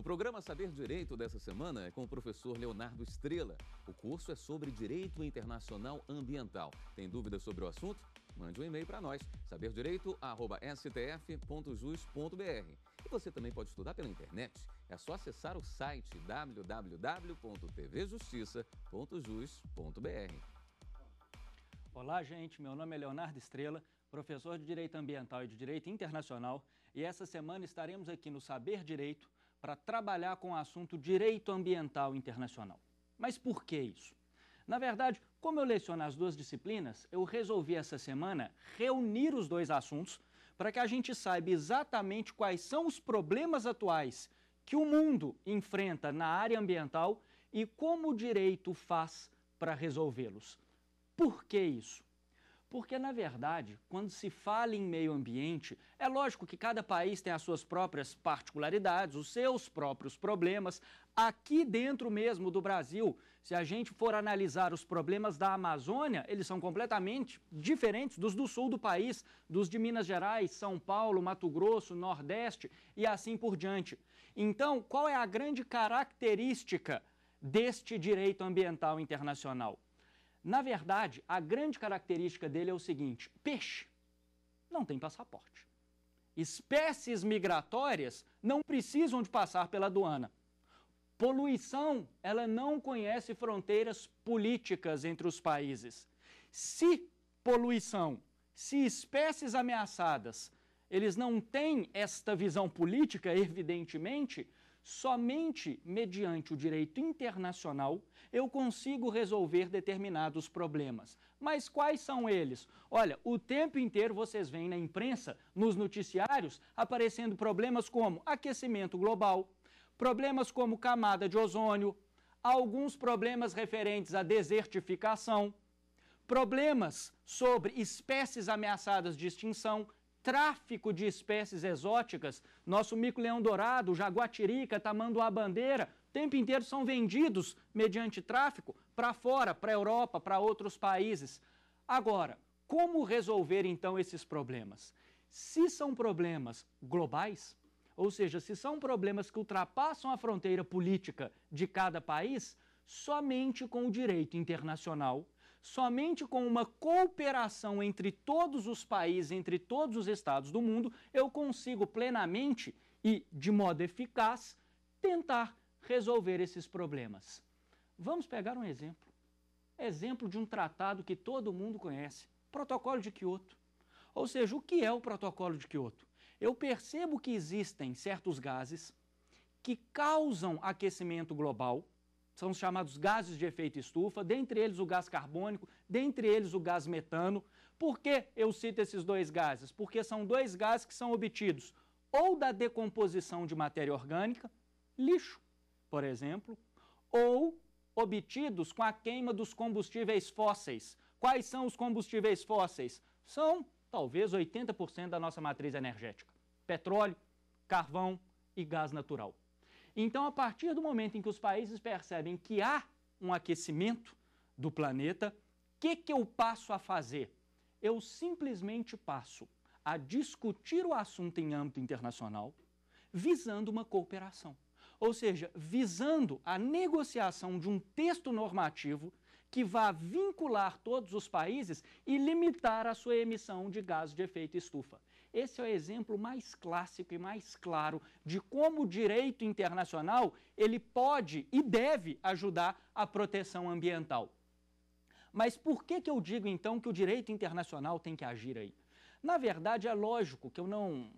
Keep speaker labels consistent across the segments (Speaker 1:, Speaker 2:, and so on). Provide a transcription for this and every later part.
Speaker 1: O programa Saber Direito dessa semana é com o professor Leonardo Estrela. O curso é sobre Direito Internacional Ambiental. Tem dúvidas sobre o assunto? Mande um e-mail para nós, saberdireito.stf.jus.br. E você também pode estudar pela internet. É só acessar o site www.tvjustiça.jus.br. Olá, gente. Meu nome é Leonardo Estrela, professor de Direito Ambiental e de Direito Internacional, e essa semana estaremos aqui no Saber Direito para trabalhar com o assunto direito ambiental internacional. Mas por que isso? Na verdade, como eu leciono as duas disciplinas, eu resolvi essa semana reunir os dois assuntos para que a gente saiba exatamente quais são os problemas atuais que o mundo enfrenta na área ambiental e como o direito faz para resolvê-los. Por que isso? Porque, na verdade, quando se fala em meio ambiente, é lógico que cada país tem as suas próprias particularidades, os seus próprios problemas. Aqui dentro mesmo do Brasil, se a gente for analisar os problemas da Amazônia, eles são completamente diferentes dos do sul do país, dos de Minas Gerais, São Paulo, Mato Grosso, Nordeste e assim por diante. Então, qual é a grande característica deste direito ambiental internacional? Na verdade, a grande característica dele é o seguinte: peixe não tem passaporte. Espécies migratórias não precisam de passar pela aduana. Poluição, ela não conhece fronteiras políticas entre os países. Se poluição, se espécies ameaçadas, eles não têm esta visão política, evidentemente, Somente mediante o direito internacional eu consigo resolver determinados problemas. Mas quais são eles? Olha, o tempo inteiro vocês veem na imprensa, nos noticiários, aparecendo problemas como aquecimento global, problemas como camada de ozônio, alguns problemas referentes à desertificação, problemas sobre espécies ameaçadas de extinção, tráfico de espécies exóticas. Nosso mico-leão-dourado, jaguatirica, tamanduá-bandeira, o tempo inteiro são vendidos mediante tráfico para fora, para a Europa, para outros países. Agora, como resolver então esses problemas? Se são problemas globais, ou seja, se são problemas que ultrapassam a fronteira política de cada país, somente com o direito internacional somente com uma cooperação entre todos os países, entre todos os estados do mundo, eu consigo plenamente e de modo eficaz tentar resolver esses problemas. Vamos pegar um exemplo. Exemplo de um tratado que todo mundo conhece: Protocolo de Quioto. Ou seja, o que é o Protocolo de Quioto? Eu percebo que existem certos gases que causam aquecimento global são os chamados gases de efeito estufa, dentre eles o gás carbônico, dentre eles o gás metano. Por que eu cito esses dois gases? Porque são dois gases que são obtidos ou da decomposição de matéria orgânica, lixo, por exemplo, ou obtidos com a queima dos combustíveis fósseis. Quais são os combustíveis fósseis? São talvez 80% da nossa matriz energética: petróleo, carvão e gás natural. Então, a partir do momento em que os países percebem que há um aquecimento do planeta, o que, que eu passo a fazer? Eu simplesmente passo a discutir o assunto em âmbito internacional, visando uma cooperação. Ou seja, visando a negociação de um texto normativo que vá vincular todos os países e limitar a sua emissão de gás de efeito estufa. Esse é o exemplo mais clássico e mais claro de como o direito internacional ele pode e deve ajudar a proteção ambiental. Mas por que, que eu digo então que o direito internacional tem que agir aí? Na verdade, é lógico que eu não,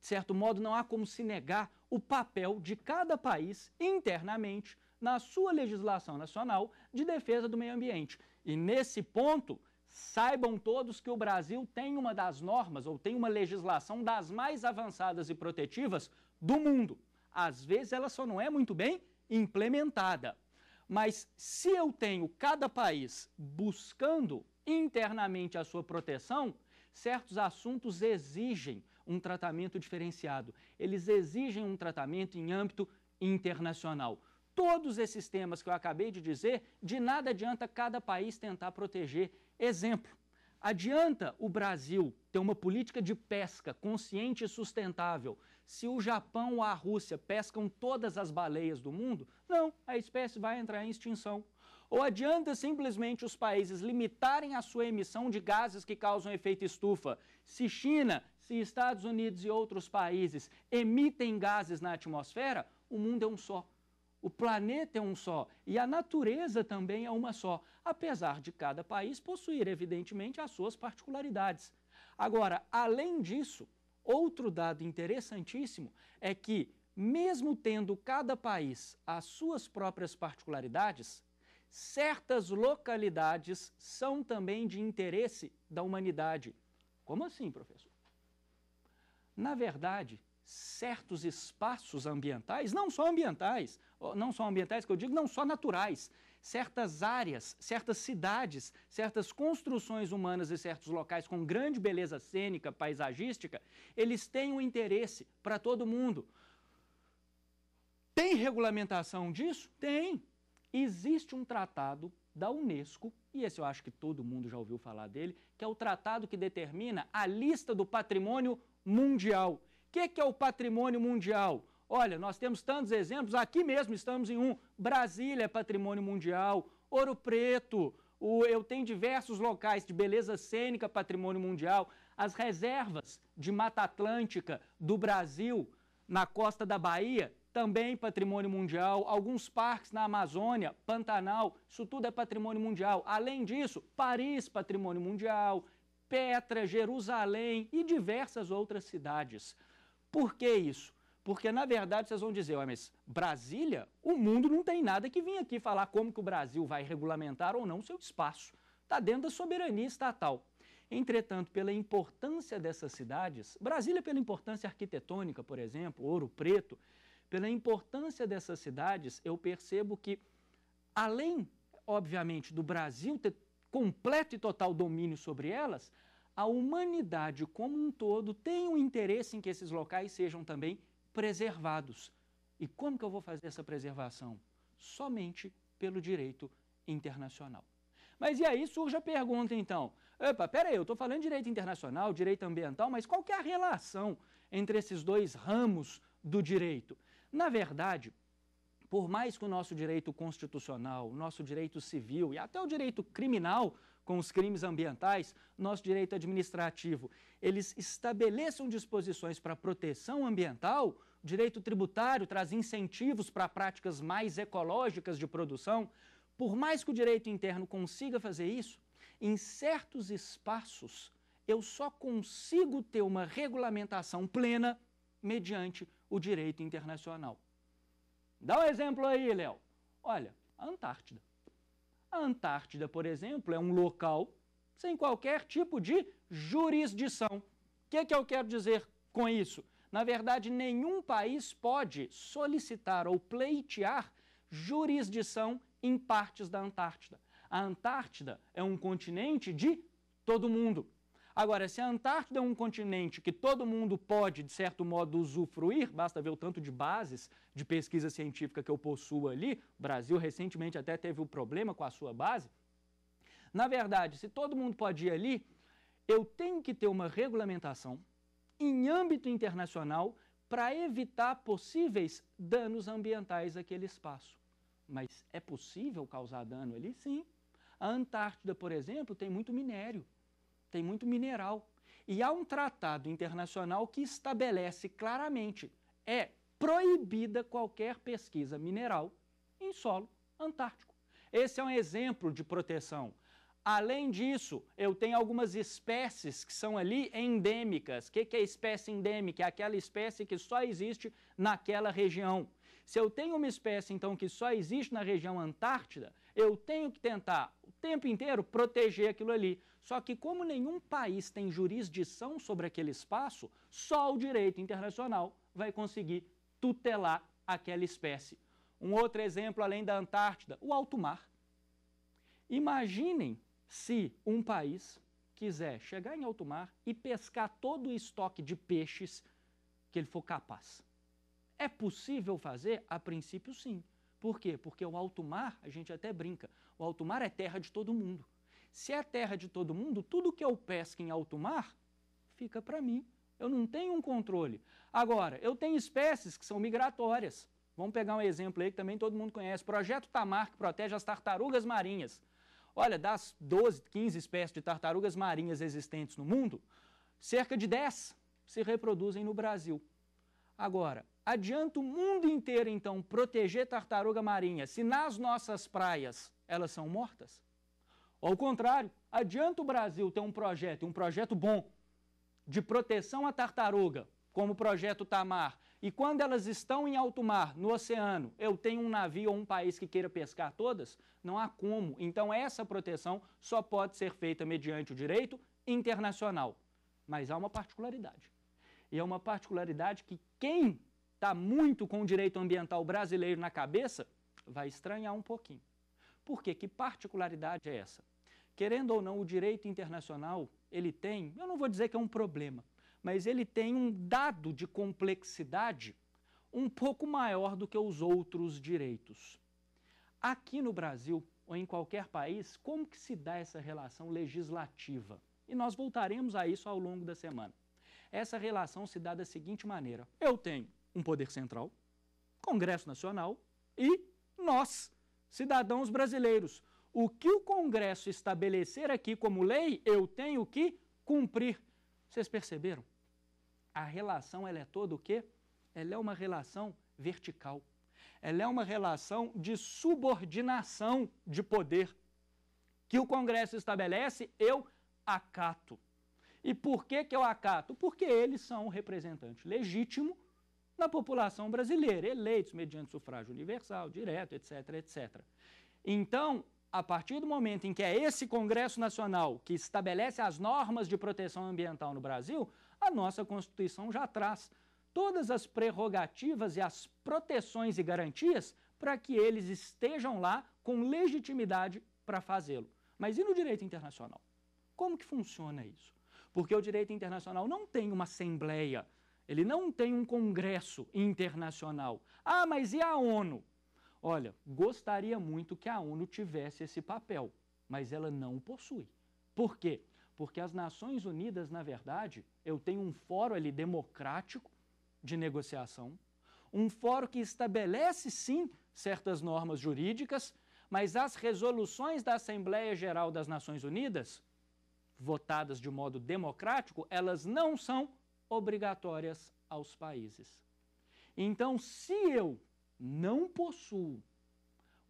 Speaker 1: de certo modo, não há como se negar o papel de cada país internamente na sua legislação nacional de defesa do meio ambiente. E nesse ponto, Saibam todos que o Brasil tem uma das normas ou tem uma legislação das mais avançadas e protetivas do mundo. Às vezes ela só não é muito bem implementada. Mas se eu tenho cada país buscando internamente a sua proteção, certos assuntos exigem um tratamento diferenciado. Eles exigem um tratamento em âmbito internacional. Todos esses temas que eu acabei de dizer, de nada adianta cada país tentar proteger Exemplo: adianta o Brasil ter uma política de pesca consciente e sustentável se o Japão ou a Rússia pescam todas as baleias do mundo? Não, a espécie vai entrar em extinção. Ou adianta simplesmente os países limitarem a sua emissão de gases que causam efeito estufa? Se China, se Estados Unidos e outros países emitem gases na atmosfera, o mundo é um só. O planeta é um só e a natureza também é uma só, apesar de cada país possuir, evidentemente, as suas particularidades. Agora, além disso, outro dado interessantíssimo é que, mesmo tendo cada país as suas próprias particularidades, certas localidades são também de interesse da humanidade. Como assim, professor? Na verdade, certos espaços ambientais, não só ambientais, não só ambientais que eu digo, não só naturais, certas áreas, certas cidades, certas construções humanas e certos locais com grande beleza cênica, paisagística, eles têm um interesse para todo mundo. Tem regulamentação disso? Tem. Existe um tratado da Unesco, e esse eu acho que todo mundo já ouviu falar dele, que é o tratado que determina a lista do patrimônio mundial que, que é o patrimônio mundial? Olha, nós temos tantos exemplos, aqui mesmo estamos em um. Brasília é patrimônio mundial, Ouro Preto, o, eu tenho diversos locais de beleza cênica, patrimônio mundial. As reservas de Mata Atlântica do Brasil, na costa da Bahia, também patrimônio mundial. Alguns parques na Amazônia, Pantanal, isso tudo é patrimônio mundial. Além disso, Paris, patrimônio mundial, Petra, Jerusalém e diversas outras cidades. Por que isso? Porque, na verdade, vocês vão dizer, mas Brasília, o mundo não tem nada que vir aqui falar como que o Brasil vai regulamentar ou não seu espaço. Está dentro da soberania estatal. Entretanto, pela importância dessas cidades, Brasília pela importância arquitetônica, por exemplo, Ouro Preto, pela importância dessas cidades, eu percebo que, além, obviamente, do Brasil ter completo e total domínio sobre elas, a humanidade como um todo tem um interesse em que esses locais sejam também preservados. E como que eu vou fazer essa preservação? Somente pelo direito internacional. Mas e aí surge a pergunta então, opa, peraí, eu estou falando de direito internacional, direito ambiental, mas qual que é a relação entre esses dois ramos do direito? Na verdade, por mais que o nosso direito constitucional, o nosso direito civil e até o direito criminal com os crimes ambientais, nosso direito administrativo, eles estabeleçam disposições para proteção ambiental, o direito tributário traz incentivos para práticas mais ecológicas de produção, por mais que o direito interno consiga fazer isso, em certos espaços eu só consigo ter uma regulamentação plena mediante o direito internacional. Dá um exemplo aí, Léo. Olha, a Antártida. A Antártida, por exemplo, é um local sem qualquer tipo de jurisdição. O que, é que eu quero dizer com isso? Na verdade, nenhum país pode solicitar ou pleitear jurisdição em partes da Antártida. A Antártida é um continente de todo mundo. Agora, se a Antártida é um continente que todo mundo pode, de certo modo, usufruir, basta ver o tanto de bases de pesquisa científica que eu possuo ali, o Brasil recentemente até teve um problema com a sua base. Na verdade, se todo mundo pode ir ali, eu tenho que ter uma regulamentação em âmbito internacional para evitar possíveis danos ambientais àquele espaço. Mas é possível causar dano ali? Sim. A Antártida, por exemplo, tem muito minério tem muito mineral. E há um tratado internacional que estabelece claramente: é proibida qualquer pesquisa mineral em solo antártico. Esse é um exemplo de proteção. Além disso, eu tenho algumas espécies que são ali endêmicas. O que, é espécie endêmica? É aquela espécie que só existe naquela região. Se eu tenho uma espécie, então, que só existe na região Antártida, eu tenho que tentar tempo inteiro proteger aquilo ali. Só que, como nenhum país tem jurisdição sobre aquele espaço, só o direito internacional vai conseguir tutelar aquela espécie. Um outro exemplo, além da Antártida, o alto mar. Imaginem se um país quiser chegar em alto mar e pescar todo o estoque de peixes que ele for capaz. É possível fazer? A princípio, sim. Por quê? Porque o alto mar, a gente até brinca, o alto mar é terra de todo mundo. Se é terra de todo mundo, tudo que eu pesco em alto mar fica para mim. Eu não tenho um controle. Agora, eu tenho espécies que são migratórias. Vamos pegar um exemplo aí que também todo mundo conhece. Projeto Tamar, que protege as tartarugas marinhas. Olha, das 12, 15 espécies de tartarugas marinhas existentes no mundo, cerca de 10 se reproduzem no Brasil. Agora, Adianta o mundo inteiro, então, proteger tartaruga marinha se nas nossas praias elas são mortas? Ao contrário, adianta o Brasil ter um projeto, um projeto bom, de proteção à tartaruga, como o projeto Tamar, e quando elas estão em alto mar, no oceano, eu tenho um navio ou um país que queira pescar todas? Não há como. Então, essa proteção só pode ser feita mediante o direito internacional. Mas há uma particularidade. E é uma particularidade que quem está muito com o direito ambiental brasileiro na cabeça, vai estranhar um pouquinho. Por quê? Que particularidade é essa? Querendo ou não, o direito internacional, ele tem, eu não vou dizer que é um problema, mas ele tem um dado de complexidade um pouco maior do que os outros direitos. Aqui no Brasil, ou em qualquer país, como que se dá essa relação legislativa? E nós voltaremos a isso ao longo da semana. Essa relação se dá da seguinte maneira: eu tenho um poder central, Congresso Nacional e nós, cidadãos brasileiros. O que o Congresso estabelecer aqui como lei, eu tenho que cumprir. Vocês perceberam? A relação ela é toda o quê? Ela é uma relação vertical. Ela é uma relação de subordinação de poder. Que o Congresso estabelece, eu acato. E por que, que eu acato? Porque eles são o representante legítimo da população brasileira, eleitos mediante sufrágio universal, direto, etc, etc. Então, a partir do momento em que é esse Congresso Nacional que estabelece as normas de proteção ambiental no Brasil, a nossa Constituição já traz todas as prerrogativas e as proteções e garantias para que eles estejam lá com legitimidade para fazê-lo. Mas e no direito internacional? Como que funciona isso? Porque o direito internacional não tem uma assembleia ele não tem um congresso internacional. Ah, mas e a ONU? Olha, gostaria muito que a ONU tivesse esse papel, mas ela não o possui. Por quê? Porque as Nações Unidas, na verdade, eu tenho um fórum ali democrático de negociação, um fórum que estabelece sim certas normas jurídicas, mas as resoluções da Assembleia Geral das Nações Unidas, votadas de modo democrático, elas não são obrigatórias aos países. Então, se eu não possuo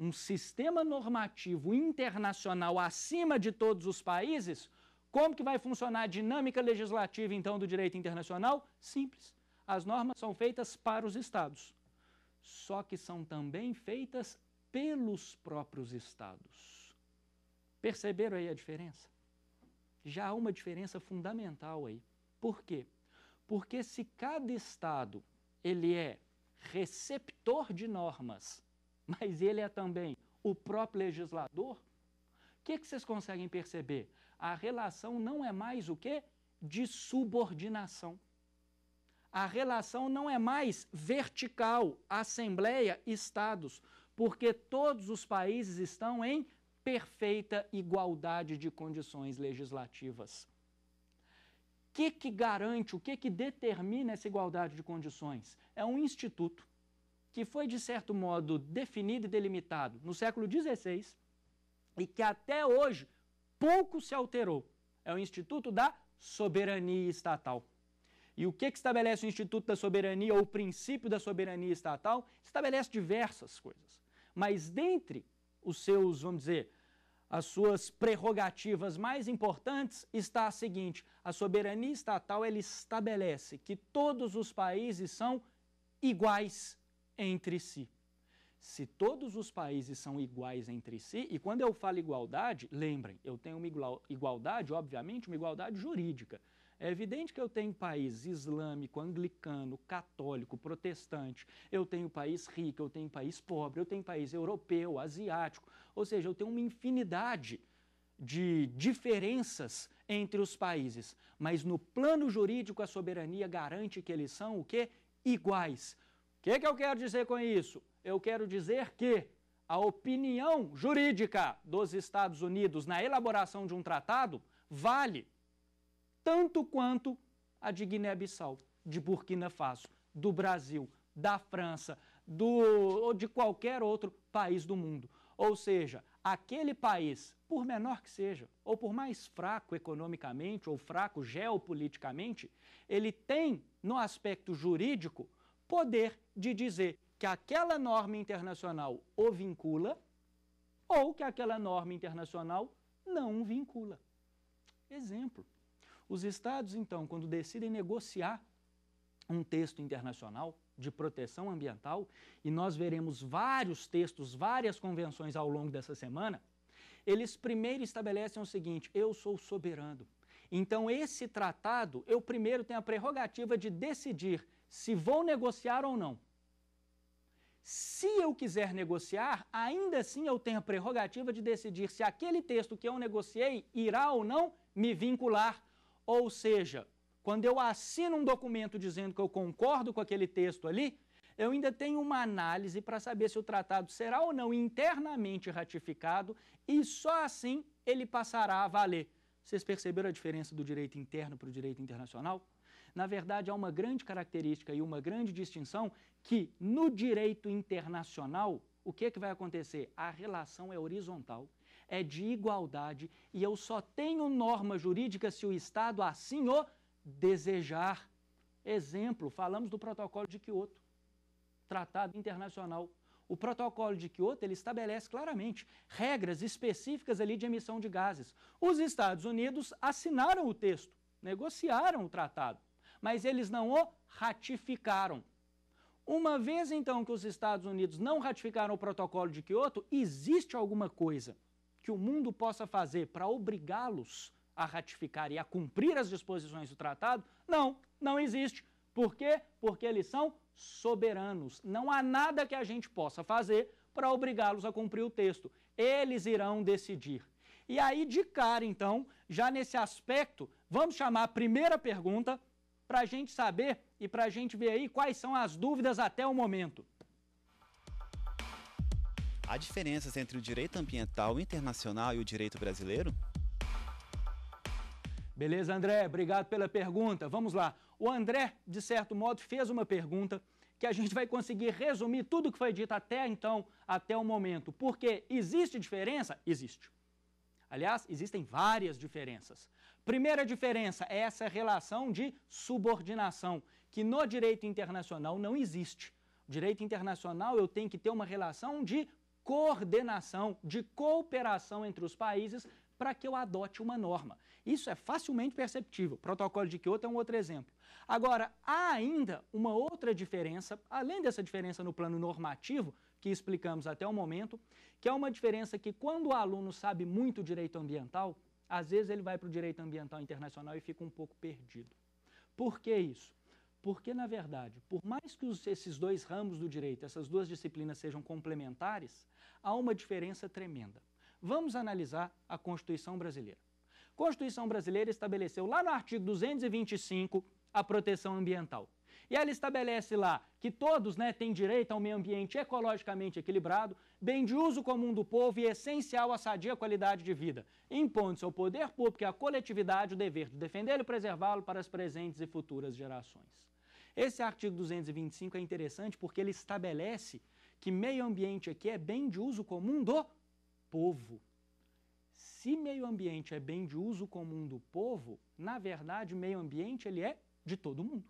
Speaker 1: um sistema normativo internacional acima de todos os países, como que vai funcionar a dinâmica legislativa então do direito internacional? Simples. As normas são feitas para os estados, só que são também feitas pelos próprios estados. Perceberam aí a diferença? Já há uma diferença fundamental aí. Por quê? Porque se cada estado ele é receptor de normas, mas ele é também o próprio legislador, o que, que vocês conseguem perceber? A relação não é mais o que? De subordinação. A relação não é mais vertical, Assembleia, Estados, porque todos os países estão em perfeita igualdade de condições legislativas que, que garante, o que, que determina essa igualdade de condições? É um instituto que foi, de certo modo, definido e delimitado no século XVI e que até hoje pouco se alterou. É o Instituto da Soberania Estatal. E o que, que estabelece o Instituto da Soberania ou o princípio da soberania estatal? Estabelece diversas coisas. Mas dentre os seus, vamos dizer, as suas prerrogativas mais importantes está a seguinte: a soberania estatal ela estabelece que todos os países são iguais entre si. Se todos os países são iguais entre si, e quando eu falo igualdade, lembrem, eu tenho uma igualdade, obviamente, uma igualdade jurídica. É evidente que eu tenho país islâmico, anglicano, católico, protestante, eu tenho país rico, eu tenho país pobre, eu tenho país europeu, asiático, ou seja, eu tenho uma infinidade de diferenças entre os países, mas no plano jurídico a soberania garante que eles são o quê? Iguais. O que, que eu quero dizer com isso? Eu quero dizer que a opinião jurídica dos Estados Unidos na elaboração de um tratado vale tanto quanto a de Guiné-Bissau, de Burkina Faso, do Brasil, da França, do, ou de qualquer outro país do mundo. Ou seja, aquele país, por menor que seja, ou por mais fraco economicamente ou fraco geopoliticamente, ele tem, no aspecto jurídico, poder de dizer que aquela norma internacional o vincula ou que aquela norma internacional não o vincula. Exemplo. Os estados, então, quando decidem negociar um texto internacional de proteção ambiental, e nós veremos vários textos, várias convenções ao longo dessa semana, eles primeiro estabelecem o seguinte: eu sou soberano. Então, esse tratado, eu primeiro tenho a prerrogativa de decidir se vou negociar ou não. Se eu quiser negociar, ainda assim eu tenho a prerrogativa de decidir se aquele texto que eu negociei irá ou não me vincular ou seja, quando eu assino um documento dizendo que eu concordo com aquele texto ali, eu ainda tenho uma análise para saber se o tratado será ou não internamente ratificado e só assim ele passará a valer. Vocês perceberam a diferença do direito interno para o direito internacional? Na verdade, há uma grande característica e uma grande distinção que no direito internacional, o que, é que vai acontecer? A relação é horizontal é de igualdade e eu só tenho norma jurídica se o Estado assim o desejar. Exemplo, falamos do protocolo de Quioto, tratado internacional. O protocolo de Quioto ele estabelece claramente regras específicas ali de emissão de gases. Os Estados Unidos assinaram o texto, negociaram o tratado, mas eles não o ratificaram. Uma vez então que os Estados Unidos não ratificaram o protocolo de Quioto, existe alguma coisa que o mundo possa fazer para obrigá-los a ratificar e a cumprir as disposições do tratado? Não, não existe. Por quê? Porque eles são soberanos. Não há nada que a gente possa fazer para obrigá-los a cumprir o texto. Eles irão decidir. E aí, de cara, então, já nesse aspecto, vamos chamar a primeira pergunta para a gente saber e para a gente ver aí quais são as dúvidas até o momento. Há diferenças entre o direito ambiental internacional e o direito brasileiro? Beleza, André, obrigado pela pergunta. Vamos lá. O André, de certo modo, fez uma pergunta que a gente vai conseguir resumir tudo o que foi dito até então, até o momento. Porque existe diferença? Existe. Aliás, existem várias diferenças. Primeira diferença é essa relação de subordinação, que no direito internacional não existe. O direito internacional eu tenho que ter uma relação de coordenação, de cooperação entre os países para que eu adote uma norma. Isso é facilmente perceptível. O protocolo de Kyoto é um outro exemplo. Agora, há ainda uma outra diferença, além dessa diferença no plano normativo, que explicamos até o momento, que é uma diferença que quando o aluno sabe muito direito ambiental, às vezes ele vai para o direito ambiental internacional e fica um pouco perdido. Por que isso? Porque, na verdade, por mais que os, esses dois ramos do direito, essas duas disciplinas sejam complementares, há uma diferença tremenda. Vamos analisar a Constituição brasileira. A Constituição brasileira estabeleceu lá no artigo 225 a proteção ambiental. E ela estabelece lá que todos né, têm direito a um meio ambiente ecologicamente equilibrado, bem de uso comum do povo e essencial à sadia qualidade de vida, impondo-se ao poder público e à coletividade o dever de defendê-lo e preservá-lo para as presentes e futuras gerações. Esse artigo 225 é interessante porque ele estabelece que meio ambiente aqui é bem de uso comum do povo. Se meio ambiente é bem de uso comum do povo, na verdade, meio ambiente ele é de todo mundo.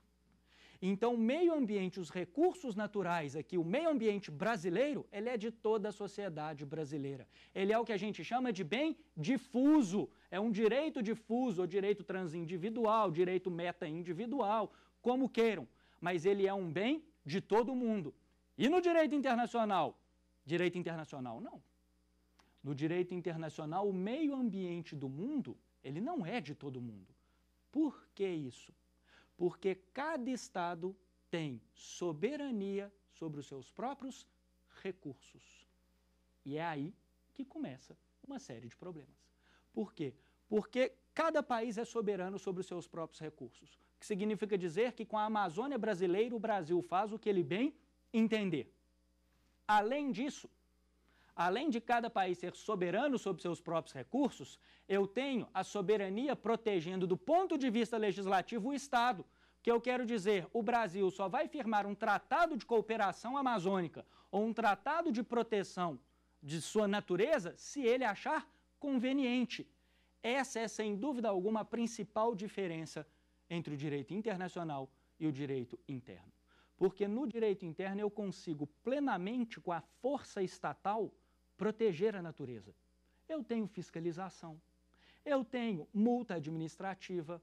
Speaker 1: Então, o meio ambiente, os recursos naturais aqui, o meio ambiente brasileiro, ele é de toda a sociedade brasileira. Ele é o que a gente chama de bem difuso. É um direito difuso, ou direito transindividual, direito meta individual, como queiram mas ele é um bem de todo mundo. E no direito internacional? Direito internacional não. No direito internacional, o meio ambiente do mundo, ele não é de todo mundo. Por que isso? Porque cada estado tem soberania sobre os seus próprios recursos. E é aí que começa uma série de problemas. Por quê? Porque cada país é soberano sobre os seus próprios recursos que significa dizer que com a Amazônia brasileira o Brasil faz o que ele bem entender. Além disso, além de cada país ser soberano sobre seus próprios recursos, eu tenho a soberania protegendo do ponto de vista legislativo o Estado. Que eu quero dizer, o Brasil só vai firmar um tratado de cooperação amazônica ou um tratado de proteção de sua natureza se ele achar conveniente. Essa é, sem dúvida alguma, a principal diferença entre o direito internacional e o direito interno. Porque no direito interno eu consigo plenamente, com a força estatal, proteger a natureza. Eu tenho fiscalização, eu tenho multa administrativa,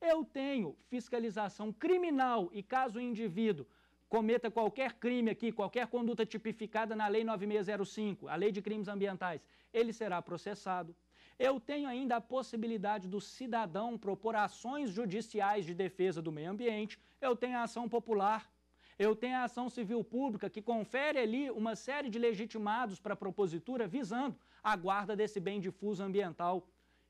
Speaker 1: eu tenho fiscalização criminal e caso o indivíduo cometa qualquer crime aqui, qualquer conduta tipificada na Lei 9605, a Lei de Crimes Ambientais, ele será processado eu tenho ainda a possibilidade do cidadão propor ações judiciais de defesa do meio ambiente, eu tenho a ação popular, eu tenho a ação civil pública, que confere ali uma série de legitimados para a propositura visando a guarda desse bem difuso ambiental.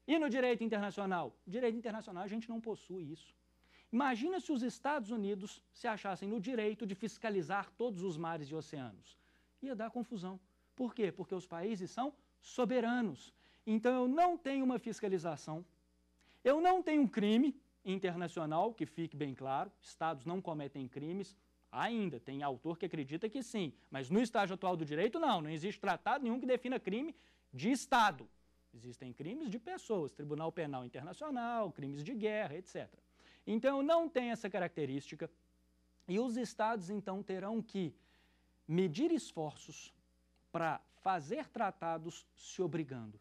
Speaker 1: E no direito internacional? Direito internacional a gente não possui isso. Imagina se os Estados Unidos se achassem no direito de fiscalizar todos os mares e oceanos. Ia dar confusão. Por quê? Porque os países são soberanos. Então eu não tenho uma fiscalização, eu não tenho um crime internacional, que fique bem claro, estados não cometem crimes, Ainda, tem autor que acredita que sim, mas no estágio atual do direito, não, não existe tratado nenhum que defina crime de Estado. Existem crimes de pessoas, Tribunal Penal Internacional, crimes de guerra, etc. Então, eu não tenho essa característica e os Estados, então, terão que medir esforços para fazer tratados se obrigando.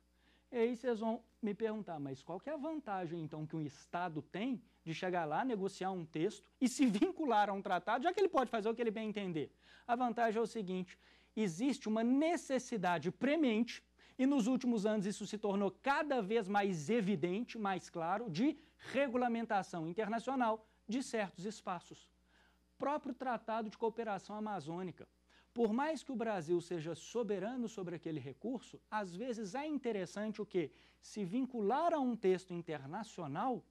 Speaker 1: E aí vocês vão me perguntar, mas qual que é a vantagem então que um Estado tem de chegar lá, negociar um texto e se vincular a um tratado, já que ele pode fazer o que ele bem entender? A vantagem é o seguinte: existe uma necessidade premente, e nos últimos anos isso se tornou cada vez mais evidente, mais claro, de regulamentação internacional de certos espaços. Próprio Tratado de Cooperação Amazônica por mais que o Brasil seja soberano sobre aquele recurso, às vezes é interessante o quê? Se vincular a um texto internacional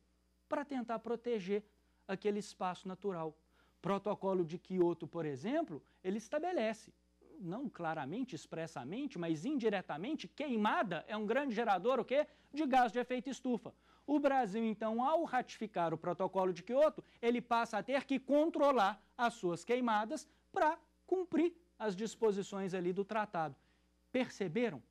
Speaker 1: para tentar proteger aquele espaço natural. Protocolo de Quioto, por exemplo, ele estabelece, não claramente, expressamente, mas indiretamente, queimada é um grande gerador o quê? de gás de efeito estufa. O Brasil, então, ao ratificar o protocolo de Quioto, ele passa a ter que controlar as suas queimadas para cumprir as disposições ali do tratado. Perceberam?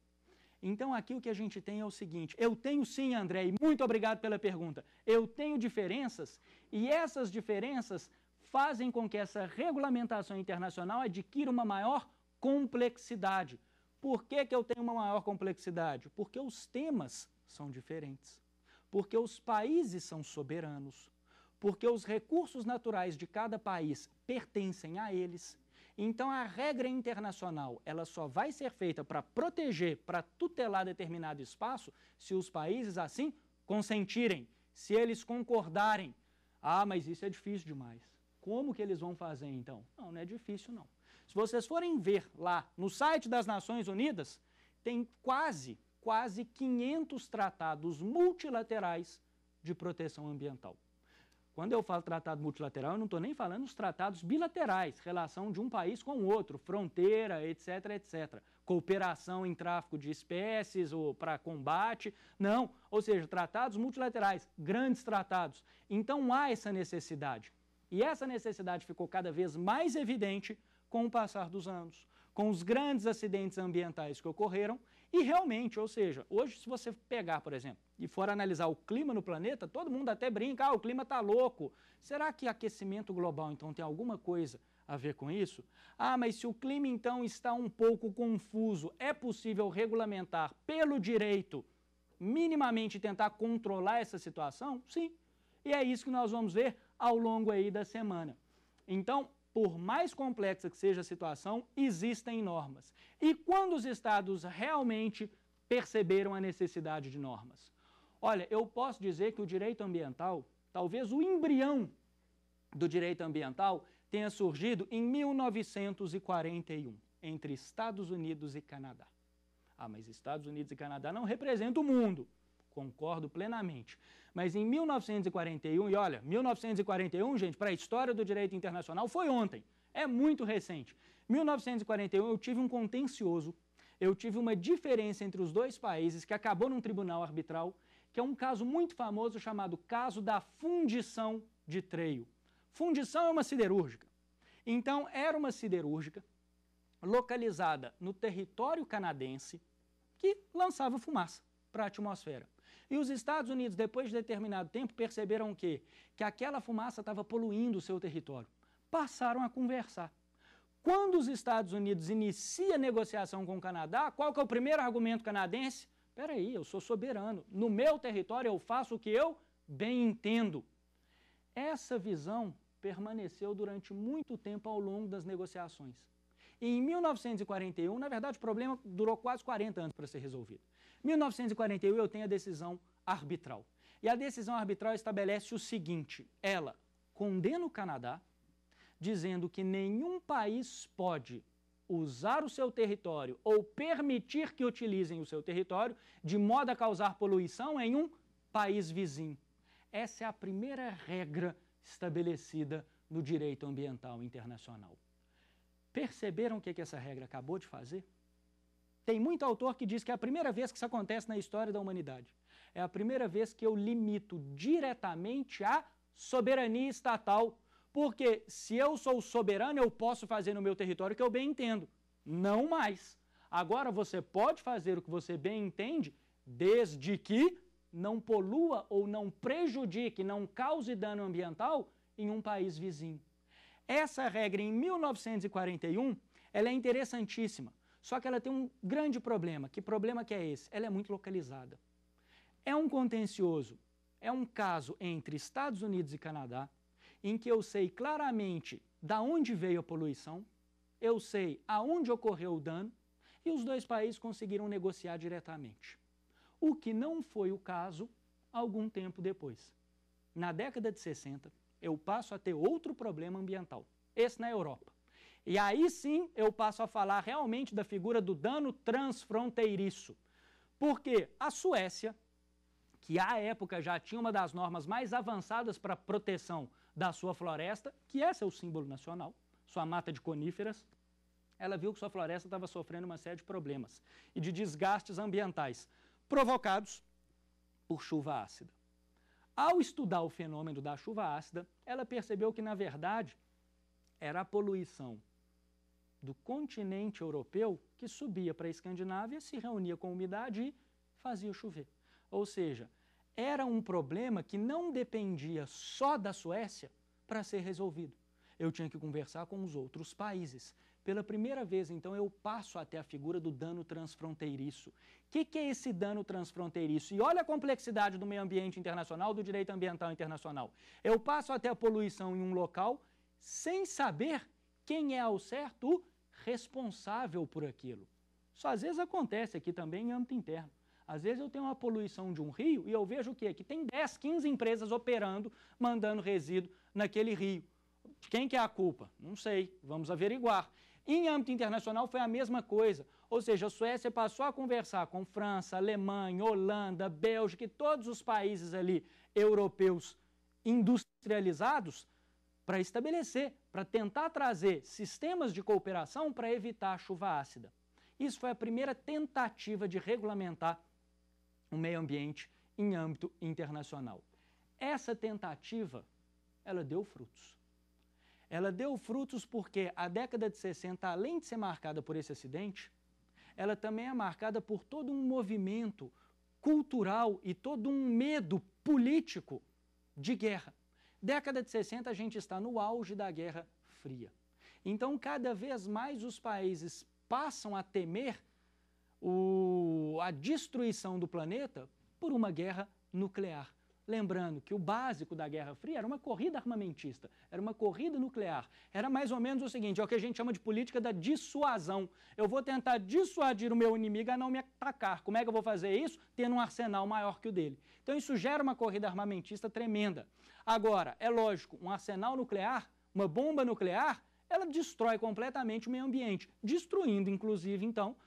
Speaker 1: Então aqui o que a gente tem é o seguinte: eu tenho sim, André, e muito obrigado pela pergunta. Eu tenho diferenças e essas diferenças fazem com que essa regulamentação internacional adquira uma maior complexidade. Por que, que eu tenho uma maior complexidade? Porque os temas são diferentes, porque os países são soberanos, porque os recursos naturais de cada país pertencem a eles então a regra internacional, ela só vai ser feita para proteger, para tutelar determinado espaço, se os países assim consentirem, se eles concordarem. Ah, mas isso é difícil demais. Como que eles vão fazer então? Não, não é difícil não. Se vocês forem ver lá no site das Nações Unidas, tem quase, quase 500 tratados multilaterais de proteção ambiental. Quando eu falo tratado multilateral, eu não estou nem falando os tratados bilaterais, relação de um país com o outro, fronteira, etc, etc. Cooperação em tráfico de espécies ou para combate. Não, ou seja, tratados multilaterais, grandes tratados. Então há essa necessidade. E essa necessidade ficou cada vez mais evidente com o passar dos anos, com os grandes acidentes ambientais que ocorreram e realmente, ou seja, hoje se você pegar, por exemplo, e for analisar o clima no planeta, todo mundo até brinca, ah, o clima está louco. Será que aquecimento global, então, tem alguma coisa a ver com isso? Ah, mas se o clima, então, está um pouco confuso, é possível regulamentar pelo direito, minimamente tentar controlar essa situação? Sim. E é isso que nós vamos ver ao longo aí da semana. Então, por mais complexa que seja a situação, existem normas. E quando os estados realmente perceberam a necessidade de normas? Olha, eu posso dizer que o direito ambiental, talvez o embrião do direito ambiental, tenha surgido em 1941, entre Estados Unidos e Canadá. Ah, mas Estados Unidos e Canadá não representam o mundo concordo plenamente. Mas em 1941, e olha, 1941, gente, para a história do direito internacional foi ontem, é muito recente. 1941 eu tive um contencioso, eu tive uma diferença entre os dois países que acabou num tribunal arbitral, que é um caso muito famoso chamado caso da fundição de Treio. Fundição é uma siderúrgica. Então, era uma siderúrgica localizada no território canadense que lançava fumaça para a atmosfera. E os Estados Unidos, depois de determinado tempo, perceberam o quê? Que aquela fumaça estava poluindo o seu território. Passaram a conversar. Quando os Estados Unidos inicia a negociação com o Canadá, qual que é o primeiro argumento canadense? Espera aí, eu sou soberano. No meu território eu faço o que eu bem entendo. Essa visão permaneceu durante muito tempo ao longo das negociações. E em 1941, na verdade, o problema durou quase 40 anos para ser resolvido. 1941 eu tenho a decisão arbitral. E a decisão arbitral estabelece o seguinte: ela condena o Canadá, dizendo que nenhum país pode usar o seu território ou permitir que utilizem o seu território de modo a causar poluição em um país vizinho. Essa é a primeira regra estabelecida no direito ambiental internacional. Perceberam o que, que essa regra acabou de fazer? Tem muito autor que diz que é a primeira vez que isso acontece na história da humanidade. É a primeira vez que eu limito diretamente a soberania estatal. Porque se eu sou soberano, eu posso fazer no meu território o que eu bem entendo. Não mais. Agora você pode fazer o que você bem entende, desde que não polua ou não prejudique, não cause dano ambiental em um país vizinho. Essa regra em 1941, ela é interessantíssima, só que ela tem um grande problema. Que problema que é esse? Ela é muito localizada. É um contencioso, é um caso entre Estados Unidos e Canadá, em que eu sei claramente da onde veio a poluição, eu sei aonde ocorreu o dano, e os dois países conseguiram negociar diretamente. O que não foi o caso algum tempo depois. Na década de 60, eu passo a ter outro problema ambiental, esse na Europa. E aí sim eu passo a falar realmente da figura do dano transfronteiriço. Porque a Suécia, que à época já tinha uma das normas mais avançadas para a proteção da sua floresta, que é seu símbolo nacional, sua mata de coníferas, ela viu que sua floresta estava sofrendo uma série de problemas e de desgastes ambientais provocados por chuva ácida. Ao estudar o fenômeno da chuva ácida, ela percebeu que, na verdade, era a poluição do continente europeu que subia para a Escandinávia, se reunia com umidade e fazia chover. Ou seja, era um problema que não dependia só da Suécia para ser resolvido. Eu tinha que conversar com os outros países. Pela primeira vez, então, eu passo até a figura do dano transfronteiriço. O que, que, é esse dano transfronteiriço? E olha a complexidade do meio ambiente internacional, do direito ambiental internacional. Eu passo até a poluição em um local sem saber quem é ao certo o responsável por aquilo. Isso às vezes acontece aqui também em âmbito interno. Às vezes eu tenho uma poluição de um rio e eu vejo o quê? Que tem 10, 15 empresas operando, mandando resíduo naquele rio. Quem que é a culpa? Não sei, vamos averiguar. Em âmbito internacional foi a mesma coisa. Ou seja, a Suécia passou a conversar com França, Alemanha, Holanda, Bélgica e todos os países ali europeus industrializados para estabelecer, para tentar trazer sistemas de cooperação para evitar a chuva ácida. Isso foi a primeira tentativa de regulamentar o meio ambiente em âmbito internacional. Essa tentativa, ela deu frutos. Ela deu frutos porque a década de 60, além de ser marcada por esse acidente, ela também é marcada por todo um movimento cultural e todo um medo político de guerra. Década de 60, a gente está no auge da Guerra Fria. Então, cada vez mais os países passam a temer o, a destruição do planeta por uma guerra nuclear. Lembrando que o básico da Guerra Fria era uma corrida armamentista, era uma corrida nuclear. Era mais ou menos o seguinte: é o que a gente chama de política da dissuasão. Eu vou tentar dissuadir o meu inimigo a não me atacar. Como é que eu vou fazer isso? Tendo um arsenal maior que o dele. Então, isso gera uma corrida armamentista tremenda. Agora, é lógico, um arsenal nuclear, uma bomba nuclear, ela destrói completamente o meio ambiente, destruindo, inclusive, então,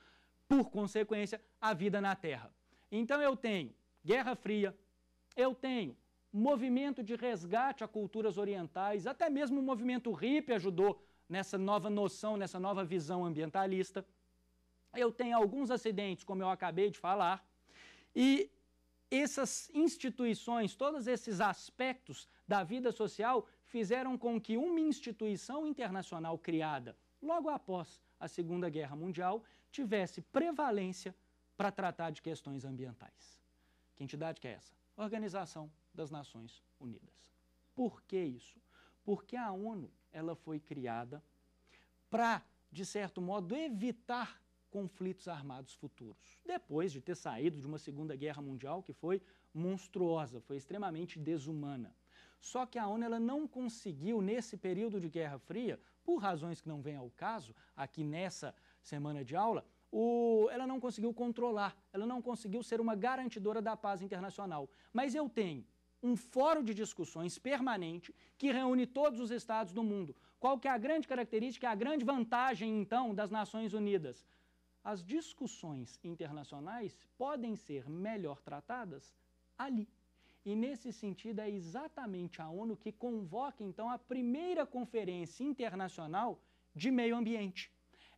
Speaker 1: por consequência, a vida na Terra. Então eu tenho Guerra Fria, eu tenho movimento de resgate a culturas orientais, até mesmo o movimento hippie ajudou nessa nova noção, nessa nova visão ambientalista. Eu tenho alguns acidentes, como eu acabei de falar, e essas instituições, todos esses aspectos da vida social fizeram com que uma instituição internacional criada logo após a Segunda Guerra Mundial tivesse prevalência para tratar de questões ambientais. Que entidade que é essa? Organização das Nações Unidas. Por que isso? Porque a ONU ela foi criada para, de certo modo, evitar conflitos armados futuros. Depois de ter saído de uma Segunda Guerra Mundial que foi monstruosa, foi extremamente desumana. Só que a ONU ela não conseguiu, nesse período de Guerra Fria, por razões que não vêm ao caso, aqui nessa semana de aula, o, ela não conseguiu controlar, ela não conseguiu ser uma garantidora da paz internacional. Mas eu tenho um fórum de discussões permanente que reúne todos os estados do mundo. Qual que é a grande característica, a grande vantagem, então, das Nações Unidas? as discussões internacionais podem ser melhor tratadas ali. E nesse sentido é exatamente a ONU que convoca então a primeira conferência internacional de meio ambiente.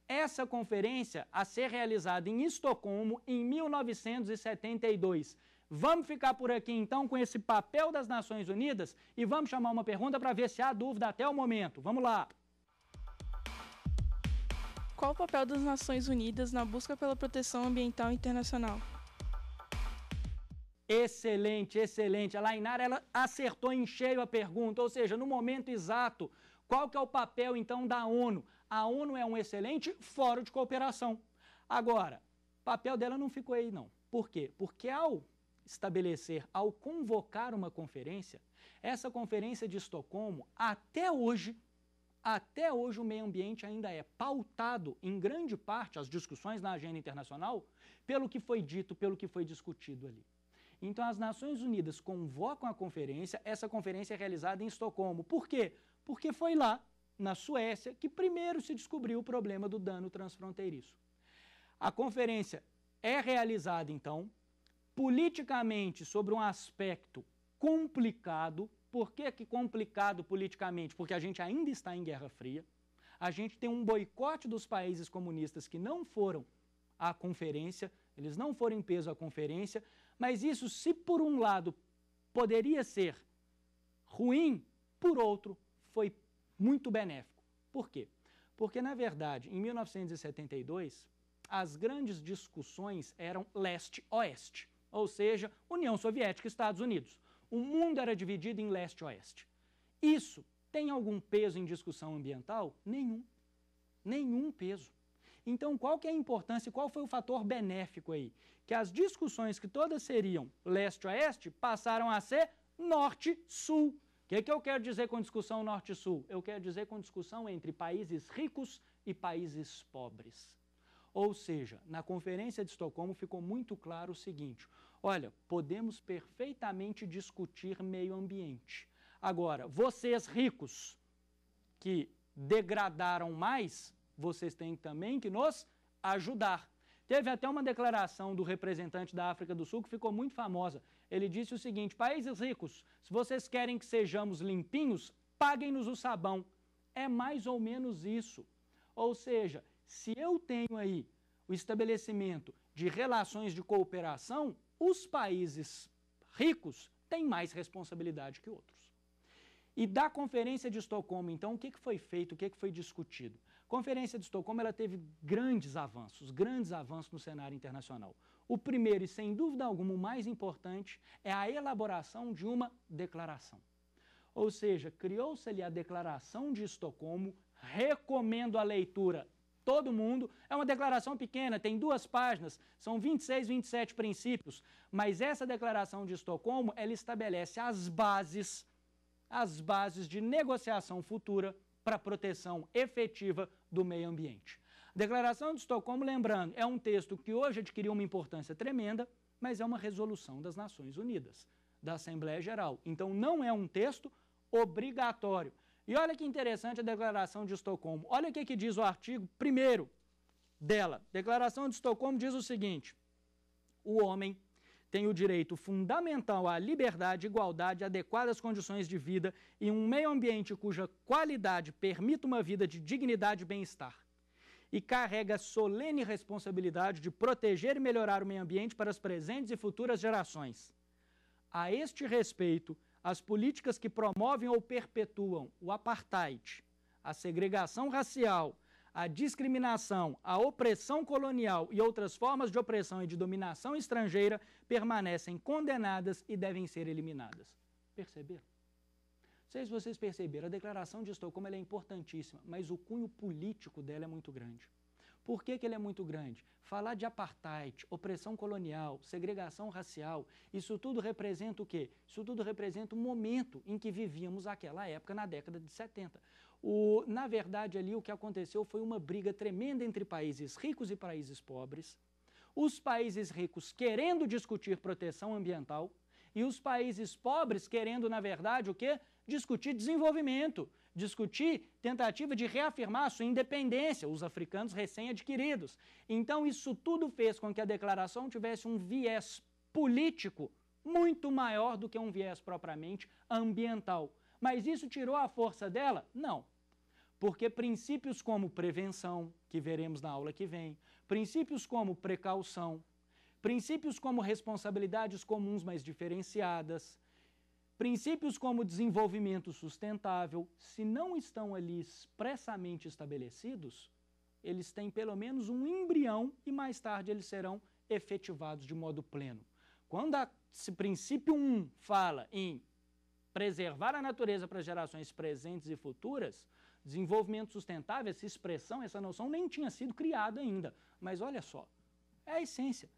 Speaker 1: Essa conferência a ser realizada em Estocolmo em 1972. Vamos ficar por aqui então com esse papel das Nações Unidas e vamos chamar uma pergunta para ver se há dúvida até o momento. Vamos lá. Qual o papel das Nações Unidas na busca pela proteção ambiental internacional? Excelente, excelente. A Lainara ela acertou em cheio a pergunta, ou seja, no momento exato, qual que é o papel então da ONU? A ONU é um excelente fórum de cooperação. Agora, papel dela não ficou aí não. Por quê? Porque ao estabelecer, ao convocar uma conferência, essa conferência de Estocolmo até hoje até hoje, o meio ambiente ainda é pautado, em grande parte, as discussões na agenda internacional, pelo que foi dito, pelo que foi discutido ali. Então, as Nações Unidas convocam a conferência, essa conferência é realizada em Estocolmo. Por quê? Porque foi lá, na Suécia, que primeiro se descobriu o problema do dano transfronteiriço. A conferência é realizada, então, politicamente sobre um aspecto complicado, por que, que complicado politicamente? Porque a gente ainda está em Guerra Fria, a gente tem um boicote dos países comunistas que não foram à conferência, eles não foram em peso à conferência, mas isso, se por um lado poderia ser ruim, por outro, foi muito benéfico. Por quê? Porque, na verdade, em 1972, as grandes discussões eram leste-oeste, ou seja, União Soviética e Estados Unidos. O mundo era dividido em leste e oeste. Isso tem algum peso em discussão ambiental? Nenhum. Nenhum peso. Então, qual que é a importância, qual foi o fator benéfico aí? Que as discussões que todas seriam leste-oeste passaram a ser norte-sul. O que, é que eu quero dizer com discussão norte-sul? Eu quero dizer com discussão entre países ricos e países pobres. Ou seja, na Conferência de Estocolmo ficou muito claro o seguinte: Olha, podemos perfeitamente discutir meio ambiente. Agora, vocês ricos que degradaram mais, vocês têm também que nos ajudar. Teve até uma declaração do representante da África do Sul que ficou muito famosa. Ele disse o seguinte: países ricos, se vocês querem que sejamos limpinhos, paguem-nos o sabão. É mais ou menos isso. Ou seja, se eu tenho aí o estabelecimento de relações de cooperação, os países ricos têm mais responsabilidade que outros. E da Conferência de Estocolmo, então, o que, foi feito, o que, que foi discutido? A Conferência de Estocolmo ela teve grandes avanços, grandes avanços no cenário internacional. O primeiro, e sem dúvida alguma o mais importante, é a elaboração de uma declaração. Ou seja, criou-se ali a Declaração de Estocolmo, recomendo a leitura todo mundo. É uma declaração pequena, tem duas páginas, são 26, 27 princípios, mas essa declaração de Estocolmo, ela estabelece as bases, as bases de negociação futura para proteção efetiva do meio ambiente. A declaração de Estocolmo, lembrando, é um texto que hoje adquiriu uma importância tremenda, mas é uma resolução das Nações Unidas, da Assembleia Geral. Então não é um texto obrigatório, e olha que interessante a Declaração de Estocolmo. Olha o que, que diz o artigo primeiro dela. Declaração de Estocolmo diz o seguinte: o homem tem o direito fundamental à liberdade, igualdade, adequadas condições de vida e um meio ambiente cuja qualidade permita uma vida de dignidade e bem-estar. E carrega solene responsabilidade de proteger e melhorar o meio ambiente para as presentes e futuras gerações. A este respeito, as políticas que promovem ou perpetuam o apartheid, a segregação racial, a discriminação, a opressão colonial e outras formas de opressão e de dominação estrangeira permanecem condenadas e devem ser eliminadas. Perceberam? Não sei se vocês perceberam, a declaração de Estocolmo é importantíssima, mas o cunho político dela é muito grande. Por que, que ele é muito grande? Falar de apartheid, opressão colonial, segregação racial, isso tudo representa o quê? Isso tudo representa o momento em que vivíamos aquela época, na década de 70. O, na verdade, ali o que aconteceu foi uma briga tremenda entre países ricos e países pobres, os países ricos querendo discutir proteção ambiental e os países pobres querendo, na verdade, o quê? Discutir desenvolvimento, discutir tentativa de reafirmar sua independência, os africanos recém-adquiridos. Então, isso tudo fez com que a declaração tivesse um viés político muito maior do que um viés propriamente ambiental. Mas isso tirou a força dela? Não. Porque princípios como prevenção, que veremos na aula que vem, princípios como precaução, princípios como responsabilidades comuns mas diferenciadas, Princípios como desenvolvimento sustentável, se não estão ali expressamente estabelecidos, eles têm pelo menos um embrião e mais tarde eles serão efetivados de modo pleno. Quando esse princípio 1 um fala em preservar a natureza para gerações presentes e futuras, desenvolvimento sustentável, essa expressão, essa noção nem tinha sido criada ainda. Mas olha só, é a essência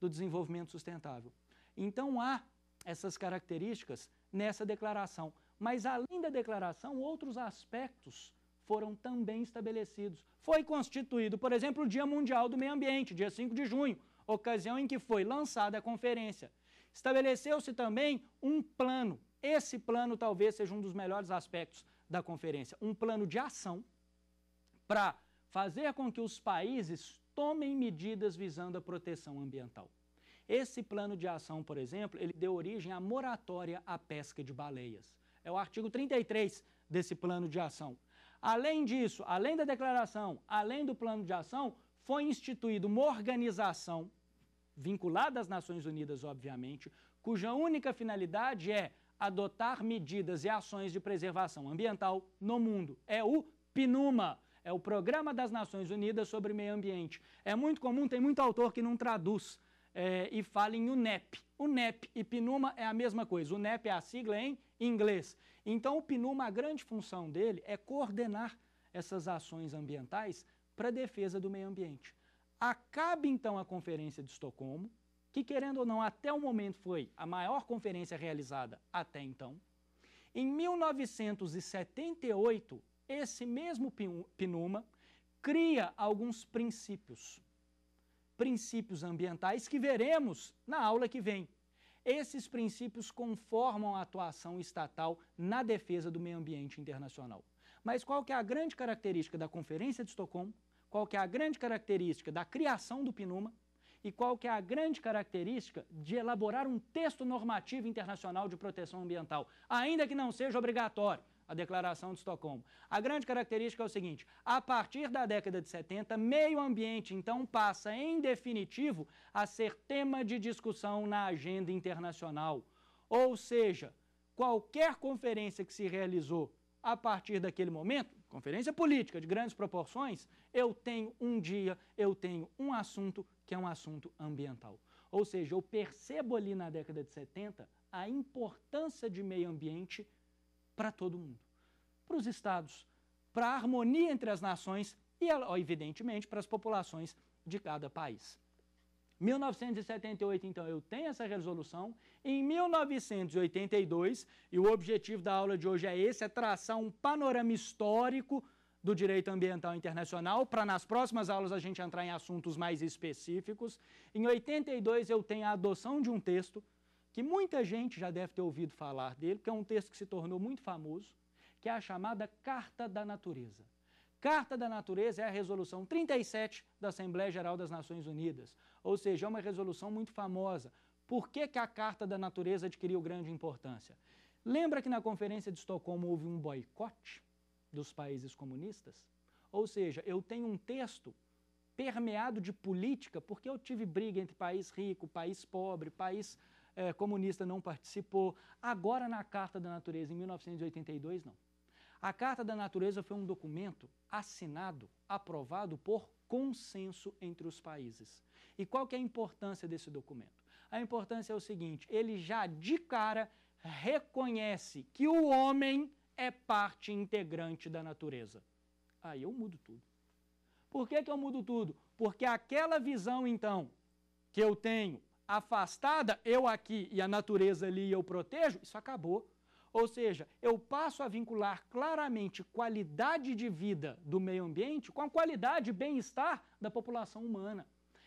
Speaker 1: do desenvolvimento sustentável. Então há essas características nessa declaração. Mas além da declaração, outros aspectos foram também estabelecidos. Foi constituído, por exemplo, o Dia Mundial do Meio Ambiente, dia 5 de junho, ocasião em que foi lançada a conferência. Estabeleceu-se também um plano. Esse plano talvez seja um dos melhores aspectos da conferência, um plano de ação para fazer com que os países tomem medidas visando a proteção ambiental. Esse plano de ação, por exemplo, ele deu origem à moratória à pesca de baleias. É o artigo 33 desse plano de ação. Além disso, além da declaração, além do plano de ação, foi instituída uma organização vinculada às Nações Unidas, obviamente, cuja única finalidade é adotar medidas e ações de preservação ambiental no mundo. É o PNUMA, é o Programa das Nações Unidas sobre Meio Ambiente. É muito comum, tem muito autor que não traduz é, e fala em UNEP. UNEP e PNUMA é a mesma coisa. UNEP é a sigla em inglês. Então, o PNUMA, a grande função dele é coordenar essas ações ambientais para a defesa do meio ambiente. Acaba, então, a Conferência de Estocolmo, que, querendo ou não, até o momento foi a maior conferência realizada até então. Em 1978, esse mesmo PNUMA cria alguns princípios princípios ambientais que veremos na aula que vem. Esses princípios conformam a atuação estatal na defesa do meio ambiente internacional. Mas qual que é a grande característica da Conferência de Estocolmo? Qual que é a grande característica da criação do PNUMA? E qual que é a grande característica de elaborar um texto normativo internacional de proteção ambiental, ainda que não seja obrigatório, a Declaração de Estocolmo. A grande característica é o seguinte: a partir da década de 70, meio ambiente então passa, em definitivo, a ser tema de discussão na agenda internacional. Ou seja, qualquer conferência que se realizou a partir daquele momento, conferência política de grandes proporções, eu tenho um dia, eu tenho um assunto que é um assunto ambiental. Ou seja, eu percebo ali na década de 70 a importância de meio ambiente para todo mundo, para os estados, para a harmonia entre as nações e, evidentemente, para as populações de cada país. 1978, então, eu tenho essa resolução. Em 1982, e o objetivo da aula de hoje é esse, é traçar um panorama histórico do direito ambiental internacional, para nas próximas aulas a gente entrar em assuntos mais específicos. Em 82, eu tenho a adoção de um texto que muita gente já deve ter ouvido falar dele, que é um texto que se tornou muito famoso, que é a chamada Carta da Natureza. Carta da Natureza é a resolução 37 da Assembleia Geral das Nações Unidas, ou seja, é uma resolução muito famosa. Por que, que a Carta da Natureza adquiriu grande importância? Lembra que na Conferência de Estocolmo houve um boicote dos países comunistas? Ou seja, eu tenho um texto permeado de política, porque eu tive briga entre país rico, país pobre, país é, comunista não participou. Agora, na Carta da Natureza, em 1982, não. A Carta da Natureza foi um documento assinado, aprovado por consenso entre os países. E qual que é a importância desse documento? A importância é o seguinte, ele já de cara reconhece que o homem é parte integrante da natureza. Aí eu mudo tudo. Por que, que eu mudo tudo? Porque aquela visão, então, que eu tenho afastada, eu aqui e a natureza ali eu protejo, isso acabou. Ou seja, eu passo a vincular claramente qualidade de vida do meio ambiente com a qualidade e bem-estar da população humana.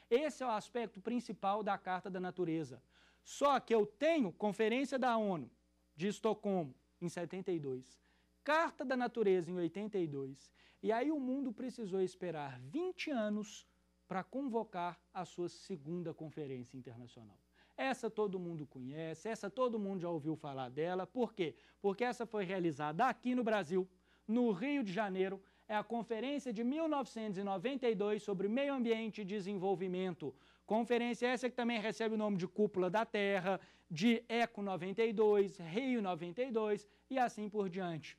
Speaker 1: Esse é o aspecto principal da Carta da Natureza. Só que eu tenho Conferência da ONU de Estocolmo, em 72, Carta da Natureza, em 82, e aí o mundo precisou esperar 20 anos para convocar a sua segunda conferência internacional. Essa todo mundo conhece, essa todo mundo já ouviu falar dela. Por quê? Porque essa foi realizada aqui no Brasil, no Rio de Janeiro. É a conferência de 1992 sobre meio ambiente e desenvolvimento. Conferência essa que também recebe o nome de Cúpula da Terra, de Eco 92, Rio 92 e assim por diante.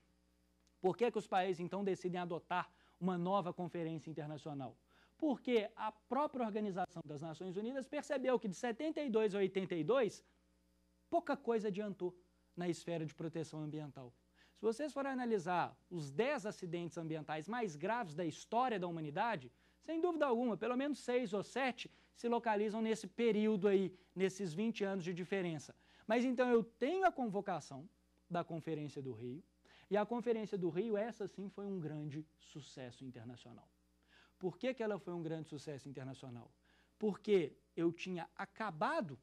Speaker 1: Por que, que os países então decidem adotar uma nova conferência internacional? porque a própria Organização das Nações Unidas percebeu que de 72 a 82, pouca coisa adiantou na esfera de proteção ambiental. Se vocês forem analisar os 10 acidentes ambientais mais graves da história da humanidade, sem dúvida alguma, pelo menos seis ou sete se localizam nesse período aí, nesses 20 anos de diferença. Mas então eu tenho a convocação da Conferência do Rio, e a Conferência do Rio, essa sim, foi um grande sucesso internacional. Por que, que ela foi um grande sucesso internacional? Porque eu tinha acabado,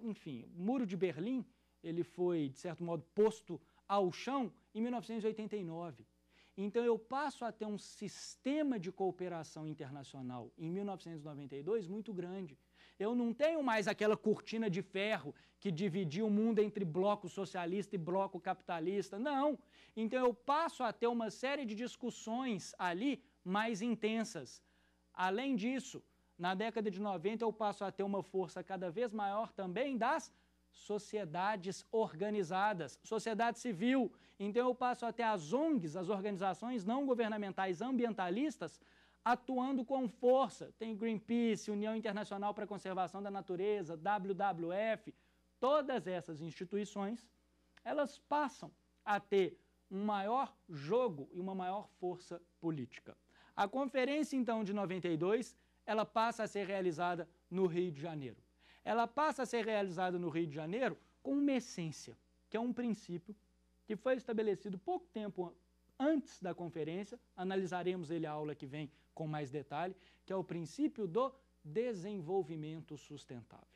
Speaker 1: enfim, o Muro de Berlim, ele foi, de certo modo, posto ao chão em 1989. Então eu passo a ter um sistema de cooperação internacional em 1992 muito grande. Eu não tenho mais aquela cortina de ferro que dividia o mundo entre bloco socialista e bloco capitalista. Não. Então eu passo a ter uma série de discussões ali mais intensas. Além disso, na década de 90 eu passo a ter uma força cada vez maior também das sociedades organizadas, sociedade civil. Então eu passo até as ONGs, as organizações não governamentais ambientalistas, atuando com força. Tem Greenpeace, União Internacional para a Conservação da Natureza, WWF, todas essas instituições, elas passam a ter um maior jogo e uma maior força política. A conferência, então, de 92, ela passa a ser realizada no Rio de Janeiro. Ela passa a ser realizada no Rio de Janeiro com uma essência, que é um princípio que foi estabelecido pouco tempo antes da conferência, analisaremos ele a aula que vem com mais detalhe, que é o princípio do desenvolvimento sustentável.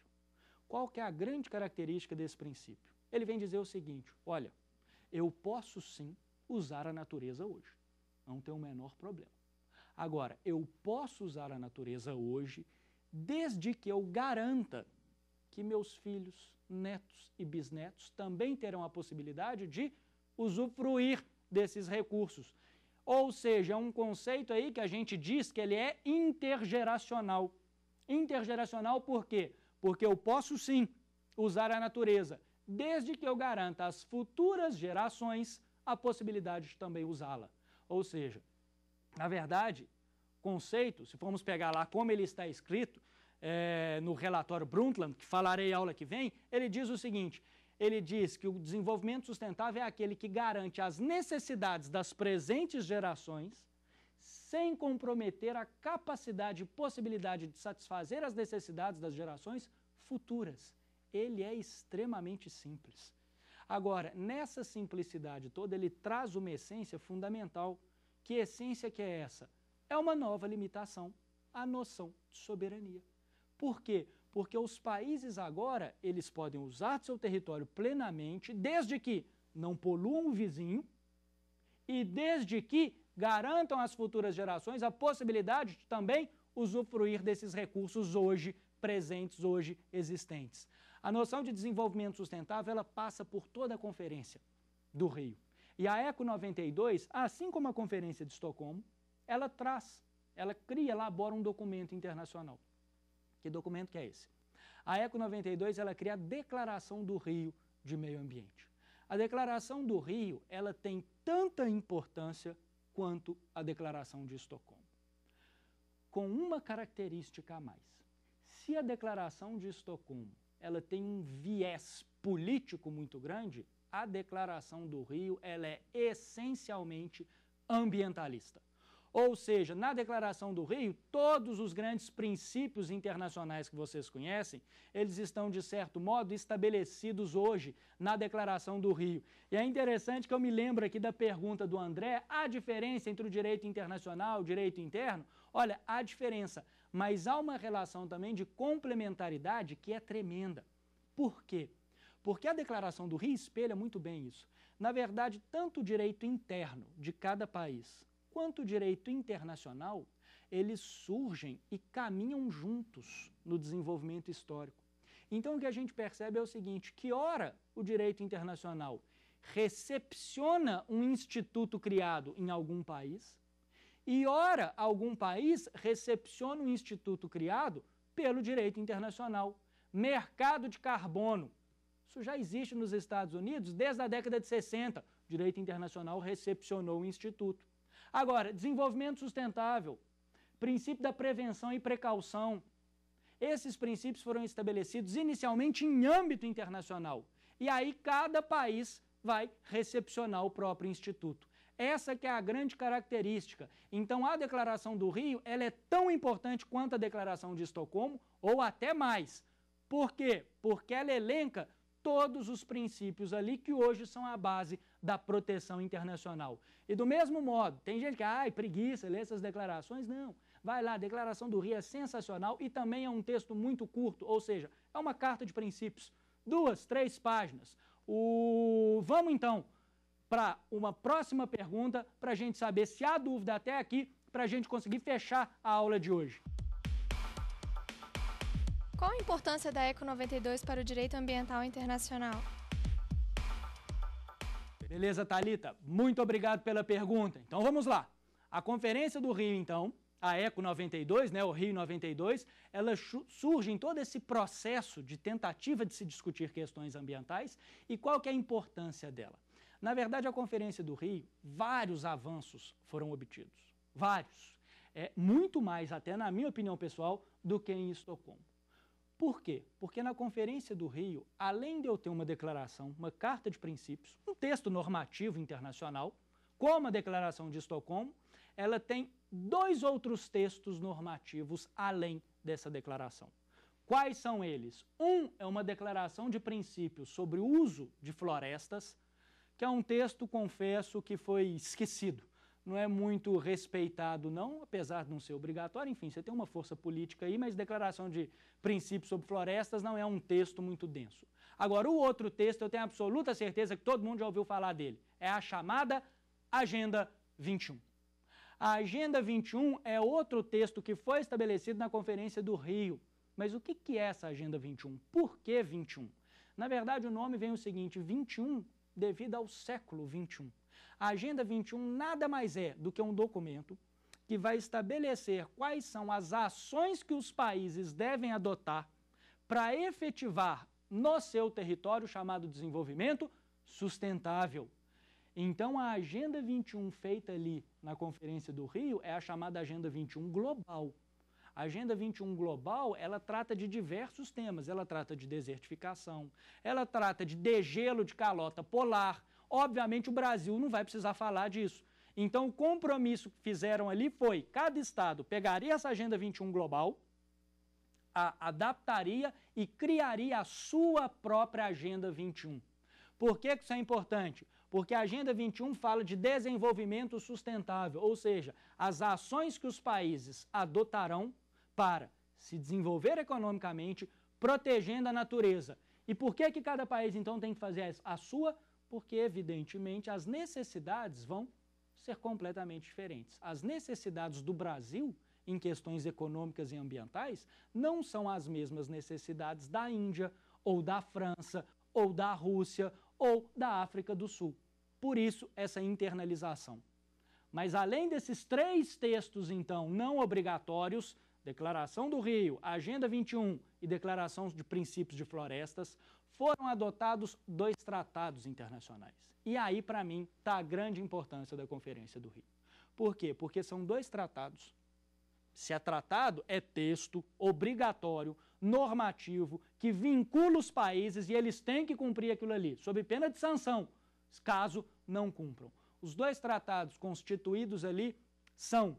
Speaker 1: Qual que é a grande característica desse princípio? Ele vem dizer o seguinte, olha, eu posso sim usar a natureza hoje, não tem o menor problema. Agora, eu posso usar a natureza hoje desde que eu garanta que meus filhos, netos e bisnetos também terão a possibilidade de usufruir desses recursos. Ou seja, um conceito aí que a gente diz que ele é intergeracional. Intergeracional por quê? Porque eu posso sim usar a natureza, desde que eu garanta às futuras gerações a possibilidade de também usá-la. Ou seja, na verdade, conceito, se formos pegar lá como ele está escrito é, no relatório Brundtland, que falarei aula que vem, ele diz o seguinte: ele diz que o desenvolvimento sustentável é aquele que garante as necessidades das presentes gerações sem comprometer a capacidade e possibilidade de satisfazer as necessidades das gerações futuras. Ele é extremamente simples. Agora, nessa simplicidade toda, ele traz uma essência fundamental que essência que é essa? É uma nova limitação, a noção de soberania. Por quê? Porque os países agora, eles podem usar seu território plenamente, desde que não poluam o vizinho e desde que garantam às futuras gerações a possibilidade de também usufruir desses recursos hoje presentes, hoje existentes. A noção de desenvolvimento sustentável, ela passa por toda a conferência do Rio. E a ECO 92, assim como a Conferência de Estocolmo, ela traz, ela cria, elabora um documento internacional. Que documento que é esse? A ECO 92, ela cria a Declaração do Rio de Meio Ambiente. A Declaração do Rio, ela tem tanta importância quanto a Declaração de Estocolmo. Com uma característica a mais. Se a Declaração de Estocolmo, ela tem um viés político muito grande, a declaração do Rio ela é essencialmente ambientalista. Ou seja, na Declaração do Rio, todos os grandes princípios internacionais que vocês conhecem, eles estão, de certo modo, estabelecidos hoje na Declaração do Rio. E é interessante que eu me lembro aqui da pergunta do André, há diferença entre o direito internacional e o direito interno? Olha, há diferença, mas há uma relação também de complementaridade que é tremenda. Por quê? Porque a declaração do Rio espelha muito bem isso. Na verdade, tanto o direito interno de cada país quanto o direito internacional, eles surgem e caminham juntos no desenvolvimento histórico. Então o que a gente percebe é o seguinte, que ora o direito internacional recepciona um instituto criado em algum país e ora algum país recepciona um instituto criado pelo direito internacional. Mercado de carbono isso já existe nos Estados Unidos desde a década de 60. O direito internacional recepcionou o instituto. Agora, desenvolvimento sustentável, princípio da prevenção e precaução. Esses princípios foram estabelecidos inicialmente em âmbito internacional. E aí cada país vai recepcionar o próprio instituto. Essa que é a grande característica. Então a Declaração do Rio, ela é tão importante quanto a Declaração de Estocolmo ou até mais. Por quê? Porque ela elenca todos os princípios ali que hoje são a base da proteção internacional. E do mesmo modo, tem gente que, ai, preguiça, lê essas declarações. Não. Vai lá, a Declaração do Rio é sensacional e também é um texto muito curto, ou seja, é uma carta de princípios. Duas, três páginas. O... Vamos então para uma próxima pergunta, para a gente saber se há dúvida até aqui, para a gente conseguir fechar a aula de hoje. Qual a importância da Eco 92 para o direito ambiental internacional? Beleza, Talita. Muito obrigado pela pergunta. Então vamos lá. A Conferência do Rio, então, a Eco 92, né, o Rio 92, ela surge em todo esse processo de tentativa de se discutir questões ambientais e qual que é a importância dela. Na verdade, a Conferência do Rio, vários avanços foram obtidos, vários. É muito mais, até na minha opinião pessoal, do que em Estocolmo. Por quê? Porque na Conferência do Rio, além de eu ter uma declaração, uma carta de princípios, um texto normativo internacional, como a Declaração de Estocolmo, ela tem dois outros textos normativos além dessa declaração. Quais são eles? Um é uma declaração de princípios sobre o uso de florestas, que é um texto, confesso, que foi esquecido não é muito respeitado não, apesar de não ser obrigatório, enfim, você tem uma força política aí, mas declaração de princípios sobre florestas não é um texto muito denso. Agora, o outro texto, eu tenho absoluta certeza que todo mundo já ouviu falar dele, é a chamada Agenda 21. A Agenda 21 é outro texto que foi estabelecido na Conferência do Rio. Mas o que é essa Agenda 21? Por que 21? Na verdade, o nome vem o seguinte: 21 devido ao século 21. A Agenda 21 nada mais é do que um documento que vai estabelecer quais são as ações que os países devem adotar para efetivar no seu território chamado desenvolvimento sustentável. Então, a Agenda 21 feita ali na Conferência do Rio é a chamada Agenda 21 Global. A Agenda 21 Global, ela trata de diversos temas. Ela trata de desertificação, ela trata de degelo de calota polar, Obviamente, o Brasil não vai precisar falar disso. Então, o compromisso que fizeram ali foi: cada estado pegaria essa Agenda 21 global, a adaptaria e criaria a sua própria Agenda 21. Por que isso é importante? Porque a Agenda 21 fala de desenvolvimento sustentável, ou seja, as ações que os países adotarão para se desenvolver economicamente, protegendo a natureza. E por que, que cada país então tem que fazer a sua porque, evidentemente, as necessidades vão ser completamente diferentes. As necessidades do Brasil em questões econômicas e ambientais não são as mesmas necessidades da Índia, ou da França, ou da Rússia, ou da África do Sul. Por isso, essa internalização. Mas além desses três textos, então, não obrigatórios, Declaração do Rio, Agenda 21 e Declaração de Princípios de Florestas, foram adotados dois tratados internacionais. E aí, para mim, está a grande importância da Conferência do Rio. Por quê? Porque são dois tratados. Se é tratado, é texto obrigatório, normativo, que vincula os países e eles têm que cumprir aquilo ali, sob pena de sanção, caso não cumpram. Os dois tratados constituídos ali são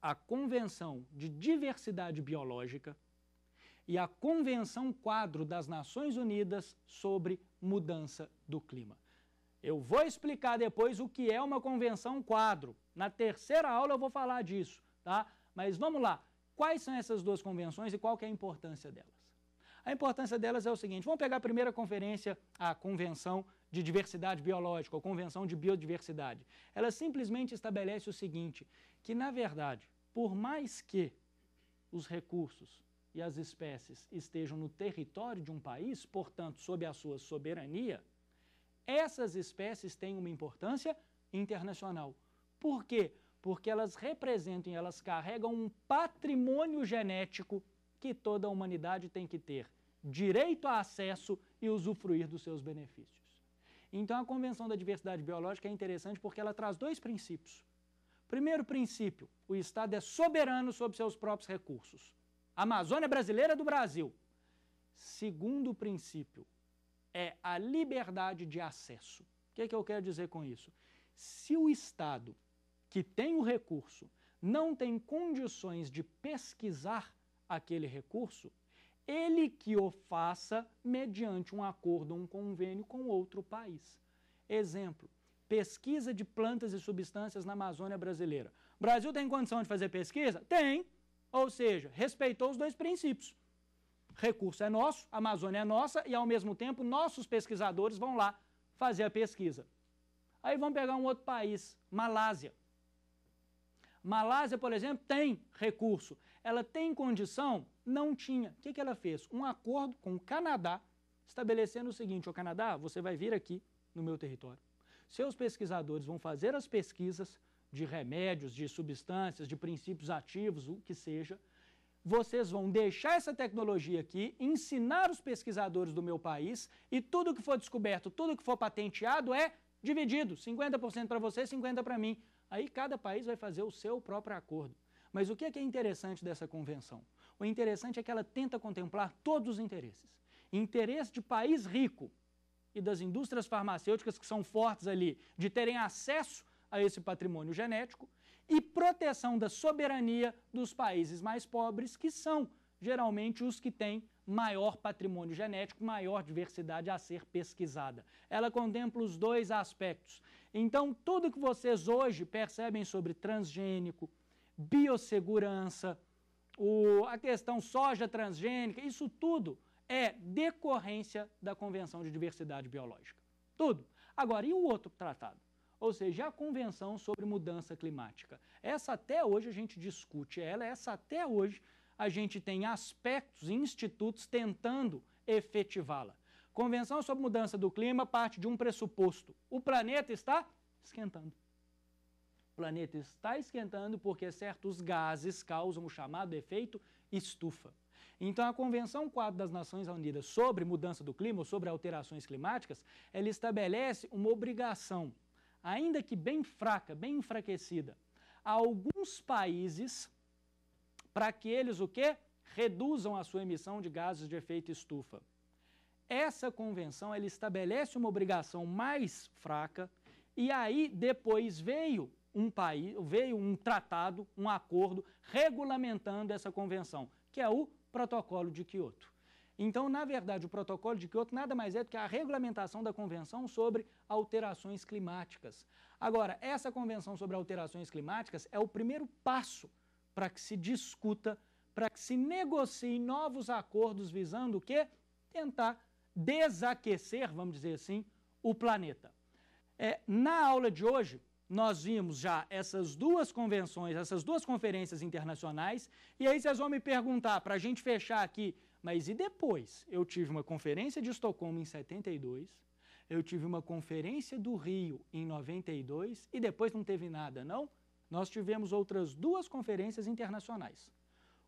Speaker 1: a Convenção de Diversidade Biológica e a Convenção Quadro das Nações Unidas sobre Mudança do Clima. Eu vou explicar depois o que é uma convenção quadro. Na terceira aula eu vou falar disso, tá? Mas vamos lá. Quais são essas duas convenções e qual que é a importância delas? A importância delas é o seguinte, vamos pegar a primeira conferência, a Convenção de Diversidade Biológica, ou Convenção de Biodiversidade. Ela simplesmente estabelece o seguinte, que, na verdade, por mais que os recursos e as espécies estejam no território de um país, portanto, sob a sua soberania, essas espécies têm uma importância internacional. Por quê? Porque elas representam e elas carregam um patrimônio genético que toda a humanidade tem que ter direito a acesso e usufruir dos seus benefícios. Então, a Convenção da Diversidade Biológica é interessante porque ela traz dois princípios. Primeiro princípio: o Estado é soberano sobre seus próprios recursos. A Amazônia brasileira é do Brasil. Segundo princípio é a liberdade de acesso. O que, é que eu quero dizer com isso? Se o Estado, que tem o recurso, não tem condições de pesquisar aquele recurso, ele que o faça mediante um acordo ou um convênio com outro país. Exemplo: Pesquisa de plantas e substâncias na Amazônia brasileira. O Brasil tem condição de fazer pesquisa? Tem. Ou seja, respeitou os dois princípios. Recurso é nosso, a Amazônia é nossa e, ao mesmo tempo, nossos pesquisadores vão lá fazer a pesquisa. Aí vamos pegar um outro país, Malásia. Malásia, por exemplo, tem recurso. Ela tem condição? Não tinha. O que, que ela fez? Um acordo com o Canadá, estabelecendo o seguinte: o Canadá, você vai vir aqui no meu território seus pesquisadores vão fazer as pesquisas de remédios, de substâncias, de princípios ativos, o que seja, vocês vão deixar essa tecnologia aqui, ensinar os pesquisadores do meu país e tudo que for descoberto, tudo que for patenteado é dividido, 50% para você, 50% para mim. Aí cada país vai fazer o seu próprio acordo. Mas o que é, que é interessante dessa convenção? O interessante é que ela tenta contemplar todos os interesses. Interesse de país rico, e das indústrias farmacêuticas que são fortes ali de terem acesso a esse patrimônio genético e proteção da soberania dos países mais pobres, que são geralmente os que têm maior patrimônio genético, maior diversidade a ser pesquisada. Ela contempla os dois aspectos. Então, tudo que vocês hoje percebem sobre transgênico, biossegurança, o, a questão soja transgênica, isso tudo é decorrência da Convenção de Diversidade Biológica. Tudo. Agora, e o outro tratado? Ou seja, a Convenção sobre Mudança Climática. Essa até hoje a gente discute ela, essa até hoje a gente tem aspectos e institutos tentando efetivá-la. Convenção sobre Mudança do Clima parte de um pressuposto: o planeta está esquentando. O planeta está esquentando porque certos gases causam o chamado efeito estufa. Então, a Convenção Quadro das Nações Unidas sobre mudança do clima, ou sobre alterações climáticas, ela estabelece uma obrigação, ainda que bem fraca, bem enfraquecida, a alguns países para que eles o quê? Reduzam a sua emissão de gases de efeito estufa. Essa convenção ela estabelece uma obrigação mais fraca e aí depois veio um país, veio um tratado, um acordo regulamentando essa convenção, que é o Protocolo de Quioto. Então, na verdade, o Protocolo de Quioto nada mais é do que a regulamentação da Convenção sobre Alterações Climáticas. Agora, essa Convenção sobre Alterações Climáticas é o primeiro passo para que se discuta, para que se negociem novos acordos visando o quê? Tentar desaquecer, vamos dizer assim, o planeta. É, na aula de hoje, nós vimos já essas duas convenções, essas duas conferências internacionais, e aí vocês vão me perguntar, para a gente fechar aqui, mas e depois? Eu tive uma conferência de Estocolmo em 72, eu tive uma conferência do Rio em 92, e depois não teve nada, não? Nós tivemos outras duas conferências internacionais.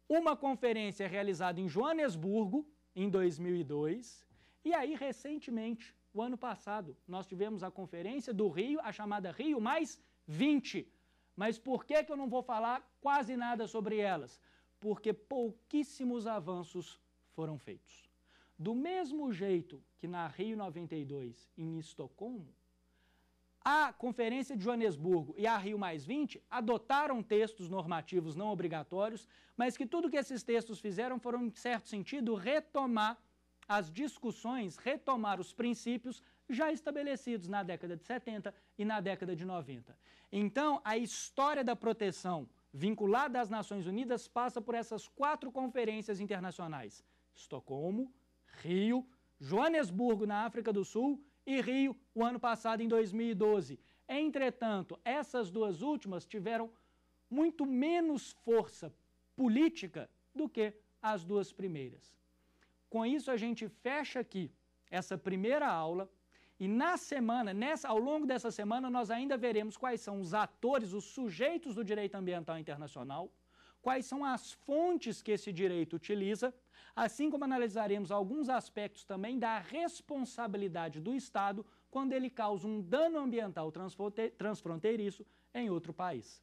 Speaker 1: Uma conferência realizada em Joanesburgo, em 2002, e aí, recentemente, o ano passado. Nós tivemos a conferência do Rio, a chamada Rio mais 20. Mas por que, que eu não vou falar quase nada sobre elas? Porque pouquíssimos avanços foram feitos. Do mesmo jeito que na Rio 92, em Estocolmo, a Conferência de Joanesburgo e a Rio Mais 20 adotaram textos normativos não obrigatórios, mas que tudo que esses textos fizeram foram, em certo sentido, retomar as discussões retomar os princípios já estabelecidos na década de 70 e na década de 90. Então, a história da proteção vinculada às Nações Unidas passa por essas quatro conferências internacionais: Estocolmo, Rio, Joanesburgo, na África do Sul, e Rio, o ano passado, em 2012. Entretanto, essas duas últimas tiveram muito menos força política do que as duas primeiras. Com isso, a gente fecha aqui essa primeira aula. E na semana, nessa, ao longo dessa semana, nós ainda veremos quais são os atores, os sujeitos do direito ambiental internacional, quais são as fontes que esse direito utiliza, assim como analisaremos alguns aspectos também da responsabilidade do Estado quando ele causa um dano ambiental transfronteiriço em outro país.